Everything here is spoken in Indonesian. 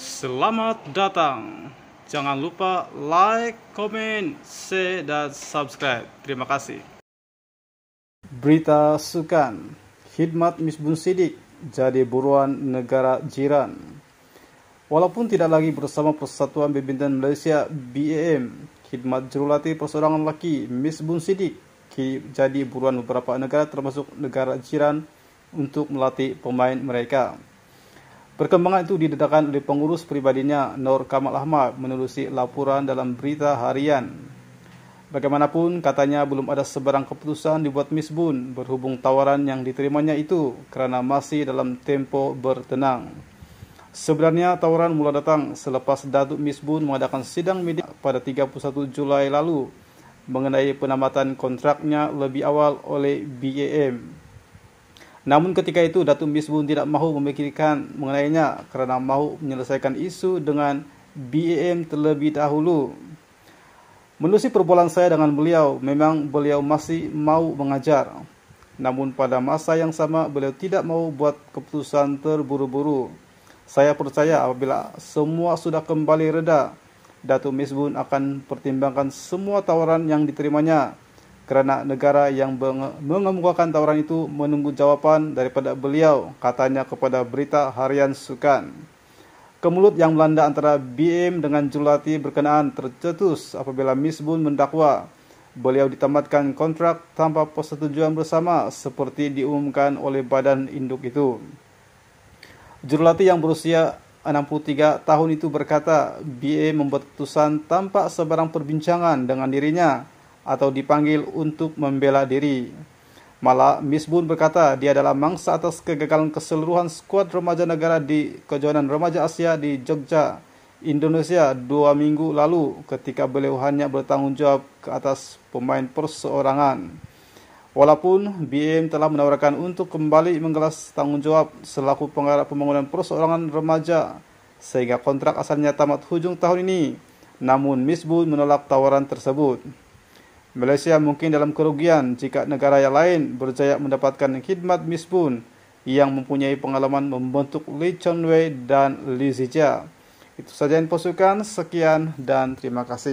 Selamat datang. Jangan lupa like, comment, share, dan subscribe. Terima kasih. Berita Sukan hidmat Misbun Sidik jadi buruan negara jiran. Walaupun tidak lagi bersama Persatuan Bimbintan Malaysia BAM, hidmat Jurulatih Perseorangan Laki Misbun Sidik jadi buruan beberapa negara termasuk negara jiran untuk melatih pemain mereka. Perkembangan itu didedahkan oleh pengurus peribadinya Nur Kamal Ahmad menerusi laporan dalam berita harian. Bagaimanapun, katanya belum ada sebarang keputusan dibuat Miss Bun berhubung tawaran yang diterimanya itu kerana masih dalam tempo bertenang. Sebenarnya, tawaran mula datang selepas Datuk Miss Bun mengadakan sidang media pada 31 Julai lalu mengenai penamatan kontraknya lebih awal oleh BAM. Namun ketika itu Datuk Misbun tidak mahu memikirkan mengenainya kerana mahu menyelesaikan isu dengan BAM terlebih dahulu. Menerusi perbualan saya dengan beliau, memang beliau masih mau mengajar. Namun pada masa yang sama beliau tidak mau buat keputusan terburu-buru. Saya percaya apabila semua sudah kembali reda, Datuk Misbun akan pertimbangkan semua tawaran yang diterimanya kerana negara yang mengemukakan tawaran itu menunggu jawapan daripada beliau, katanya kepada berita harian Sukan. Kemulut yang melanda antara BM dengan Julati berkenaan tercetus apabila Misbun mendakwa. Beliau ditamatkan kontrak tanpa persetujuan bersama seperti diumumkan oleh badan induk itu. Julati yang berusia 63 tahun itu berkata, BA membuat keputusan tanpa sebarang perbincangan dengan dirinya atau dipanggil untuk membela diri. Malah Misbun berkata dia adalah mangsa atas kegagalan keseluruhan skuad remaja negara di kejuaraan remaja Asia di Jogja, Indonesia dua minggu lalu ketika beliau hanya bertanggung jawab ke atas pemain perseorangan. Walaupun BM telah menawarkan untuk kembali menggelas tanggung jawab selaku pengarah pembangunan perseorangan remaja sehingga kontrak asalnya tamat hujung tahun ini, namun Misbun menolak tawaran tersebut. Malaysia mungkin dalam kerugian jika negara yang lain berjaya mendapatkan khidmat Misbun yang mempunyai pengalaman membentuk Lee Chun Wei dan Lee Zijia. Itu saja info sukan, sekian dan terima kasih.